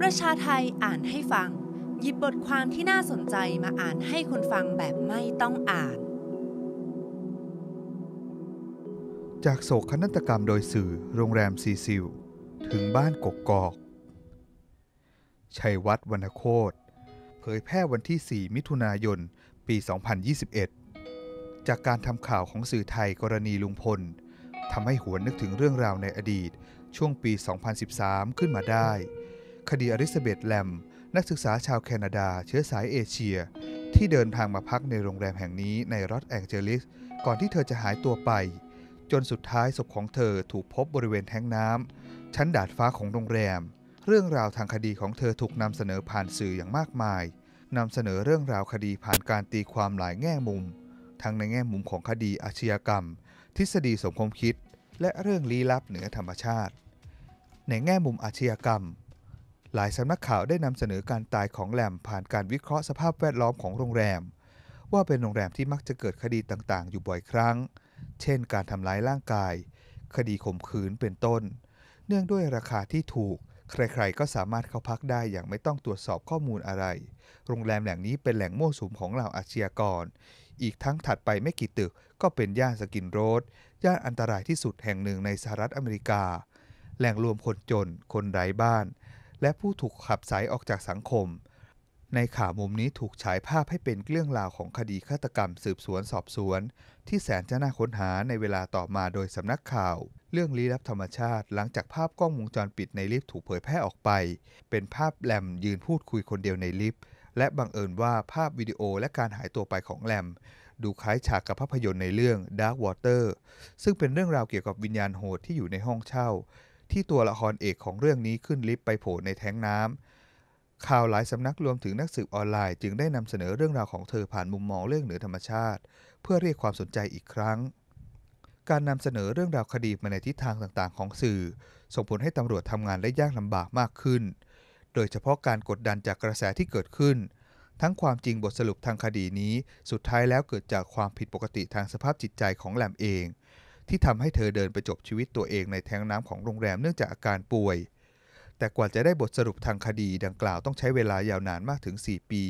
ประชาไทยอ่านให้ฟัง หยิบบทความที่น่าสนใจมาอ่านให้คนฟังแบบไม่ต้องอ่าน จากโศกนาฏกรรมโดยสื่อโรงแรมซีซิลถึงบ้านกกกอก ชัยวัฒน์วรรณโคตรเผยแพร่วันที่ 4 มิถุนายน ปี 2021 จากการทำข่าวของสื่อไทยกรณีลุงพลทำให้หวนนึกถึงเรื่องราวในอดีต ช่วงปี 2013 ขึ้นมาได้คดีอริสเบตแลม นักศึกษาชาวแคนาดา เชื้อสายเอเชีย ที่เดินทางมาพักในโรงแรมแห่งนี้ในรัฐแองเจลิสก่อนที่เธอจะหายตัวไป จนสุดท้ายศพของเธอถูกพบบริเวณแท้งน้ำชั้นดาดฟ้าของโรงแรม เรื่องราวทางคดีของเธอถูกนำเสนอผ่านสื่ออย่างมากมายนำเสนอเรื่องราวคดีผ่านการตีความหลายแง่มุม ทั้งในแง่มุมของคดีอาชญากรรม ทฤษฎีสมคมคิด และเรื่องลี้ลับเหนือธรรมชาติ ในแง่มุมอาชญากรรมหลายสำนักข่าวได้นำเสนอการตายของแหลมผ่านการวิเคราะห์สภาพแวดล้อมของโรงแรม ว่าเป็นโรงแรมที่มักจะเกิดคดีต่างๆ อยู่บ่อยครั้ง เช่น การทำร้ายร่างกาย คดีข่มขืนเป็นต้น เนื่องด้วยราคาที่ถูก ใครๆ ก็สามารถเข้าพักได้อย่างไม่ต้องตรวจสอบข้อมูลอะไร โรงแรมแหล่งนี้เป็นแหล่งมั่วสุมของเหล่าอาชญากร อีกทั้งถัดไปไม่กี่ตึกก็เป็นย่านสกินโรดย่านอันตรายที่สุดแห่งหนึ่งในสหรัฐอเมริกา แหล่งรวมคนจน คนไร้บ้านและผู้ถูกขับสายออกจากสังคม ในข่าวมุมนี้ถูกฉายภาพให้เป็นเรื่องราวของคดีฆาตกรรมสืบสวนสอบสวน ที่แสนจะน่าค้นหาในเวลาต่อมาโดยสำนักข่าว เรื่องลี้ลับธรรมชาติ หลังจากภาพกล้องวงจรปิดในลิฟต์ถูกเผยแพร่ออกไป เป็นภาพแลมยืนพูดคุยคนเดียวในลิฟต์ และบังเอิญว่าภาพวิดีโอและการหายตัวไปของแลมดูคล้ายฉากกับภาพยนตร์ในเรื่อง Dark Water ซึ่งเป็นเรื่องราวเกี่ยวกับวิญญาณโหดที่อยู่ในห้องเช่าที่ตัวละครเอกของเรื่องนี้ขึ้นลิฟต์ไปโผล่ในแท้งน้ำข่าวหลายสำนักรวมถึงนักสืบออนไลน์จึงได้นำเสนอเรื่องราวของเธอผ่านมุมมองเรื่องเหนือธรรมชาติ เพื่อเรียกความสนใจอีกครั้ง การนำเสนอเรื่องราวคดีมาในทิศทางต่าง ๆ ของสื่อ ส่งผลให้ตำรวจทำงานได้ยากลำบากมากขึ้น โดยเฉพาะการกดดันจากกระแสที่เกิดขึ้น ทั้งความจริงบทสรุปทางคดีนี้ สุดท้ายแล้วเกิดจากความผิดปกติทางสภาพจิตใจของแหลมเองที่ทำให้เธอเดินไปจบชีวิตตัวเองในแทงน้ำของโรงแรมเนื่องจากอาการป่วย แต่กว่าจะได้บทสรุปทางคดีดังกล่าวต้องใช้เวลายาวนานมากถึง 4 ปี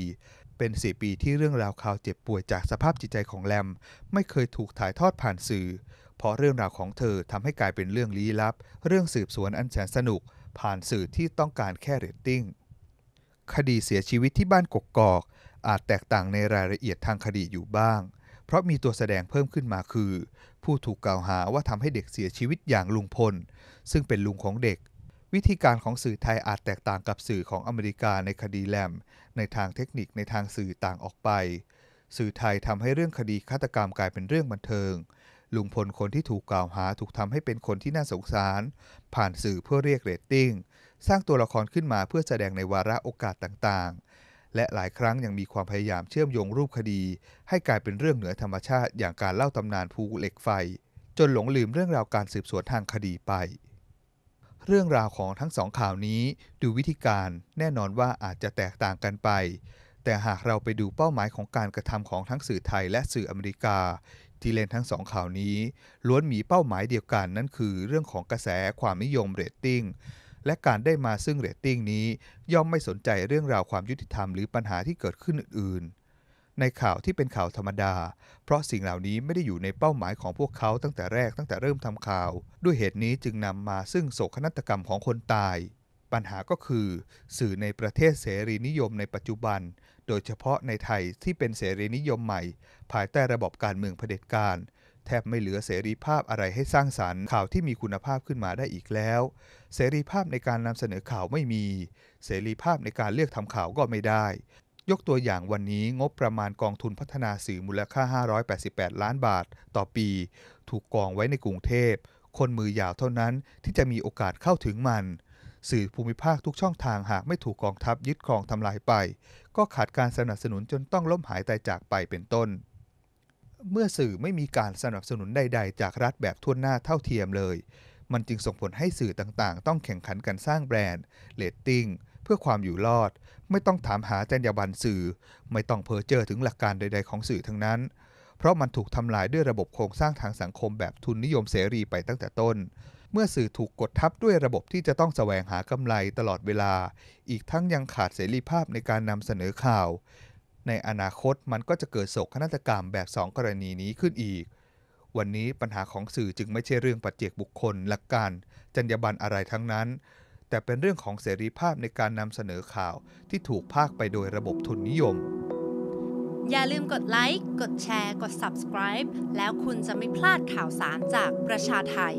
เป็น 4 ปีที่เรื่องราวข่าวเจ็บป่วยจากสภาพจิตใจของแรม ไม่เคยถูกถ่ายทอดผ่านสื่อ เพราะเรื่องราวของเธอทำให้กลายเป็นเรื่องลี้ลับ เรื่องสืบสวนอันแสนสนุกผ่านสื่อที่ต้องการแค่เรตติ้ง คดีเสียชีวิตที่บ้านกกอก อาจแตกต่างในรายละเอียดทางคดีอยู่บ้างเพราะมีตัวแสดงเพิ่มขึ้นมาคือ ผู้ถูกกล่าวหาว่าทำให้เด็กเสียชีวิตอย่างลุงพล ซึ่งเป็นลุงของเด็ก วิธีการของสื่อไทยอาจแตกต่างกับสื่อของอเมริกาในคดีแลมในทางเทคนิคในทางสื่อต่างออกไป สื่อไทยทำให้เรื่องคดีฆาตกรรมกลายเป็นเรื่องบันเทิง ลุงพลคนที่ถูกกล่าวหาถูกทำให้เป็นคนที่น่าสงสารผ่านสื่อเพื่อเรียกเรตติ้ง สร้างตัวละครขึ้นมาเพื่อแสดงในวาระโอกาสต่างและหลายครั้งยังมีความพยายามเชื่อมโยงรูปคดี ให้กลายเป็นเรื่องเหนือธรรมชาติอย่างการเล่าตำนานภูเหล็กไฟจนหลงลืมเรื่องราวการสืบสวนทางคดีไป เรื่องราวของทั้งสองข่าวนี้ดูวิธีการแน่นอนว่าอาจจะแตกต่างกันไป แต่หากเราไปดูเป้าหมายของการกระทำของทั้งสื่อไทยและสื่ออเมริกา ที่เล่นทั้งสองข่าวนี้ ล้วนมีเป้าหมายเดียวกันนั่นคือเรื่องของกระแส ความนิยมเรตติ้งและการได้มาซึ่งเรตติ้งนี้ ย่อมไม่สนใจเรื่องราวความยุติธรรมหรือปัญหาที่เกิดขึ้นอื่นๆ ในข่าวที่เป็นข่าวธรรมดา เพราะสิ่งเหล่านี้ไม่ได้อยู่ในเป้าหมายของพวกเขาตั้งแต่แรกตั้งแต่เริ่มทำข่าว ด้วยเหตุนี้จึงนำมาซึ่งโศกนาฏกรรมของคนตาย ปัญหาก็คือ สื่อในประเทศเสรีนิยมในปัจจุบัน โดยเฉพาะในไทยที่เป็นเสรีนิยมใหม่ ภายใต้ระบบการเมืองเผด็จการแทบไม่เหลือเสรีภาพอะไรให้สร้างสรรค์ข่าวที่มีคุณภาพขึ้นมาได้อีกแล้ว เสรีภาพในการนำเสนอข่าวไม่มี เสรีภาพในการเลือกทำข่าวก็ไม่ได้ ยกตัวอย่างวันนี้งบประมาณกองทุนพัฒนาสื่อมูลค่า 588 ล้านบาท ต่อปีถูกกองไว้ในกรุงเทพ คนมือยาวเท่านั้นที่จะมีโอกาสเข้าถึงมัน สื่อภูมิภาคทุกช่องทางหากไม่ถูกกองทัพยึดครองทำลายไป ก็ขาดการสนับสนุนจนต้องล้มหายตายจากไปเป็นต้นเมื่อสื่อไม่มีการสนับสนุนใดๆ จากรัฐแบบทั่วหน้าเท่าเทียมเลย มันจึงส่งผลให้สื่อต่างๆ ต้องแข่งขันกันสร้างแบรนด์เลตติ้ง เพื่อความอยู่รอด ไม่ต้องถามหาจรรยาบรรณสื่อ ไม่ต้องเพ้อเจอถึงหลักการใดๆ ของสื่อทั้งนั้น เพราะมันถูกทำลายด้วยระบบโครงสร้างทางสังคมแบบทุนนิยมเสรีไปตั้งแต่ต้น เมื่อสื่อถูกกดทับด้วยระบบที่จะต้องแสวงหากำไรตลอดเวลา อีกทั้งยังขาดเสรีภาพในการนำเสนอข่าวในอนาคตมันก็จะเกิดโศกนาฏกรรมแบบ 2 กรณีนี้ขึ้นอีก วันนี้ปัญหาของสื่อจึงไม่ใช่เรื่องปัจเจกบุคคลหลักการจรรยาบรรณอะไรทั้งนั้น แต่เป็นเรื่องของเสรีภาพในการนำเสนอข่าวที่ถูกภาคไปโดยระบบทุนนิยม อย่าลืมกดไลค์กดแชร์กด subscribe แล้วคุณจะไม่พลาดข่าวสารจากประชาไทย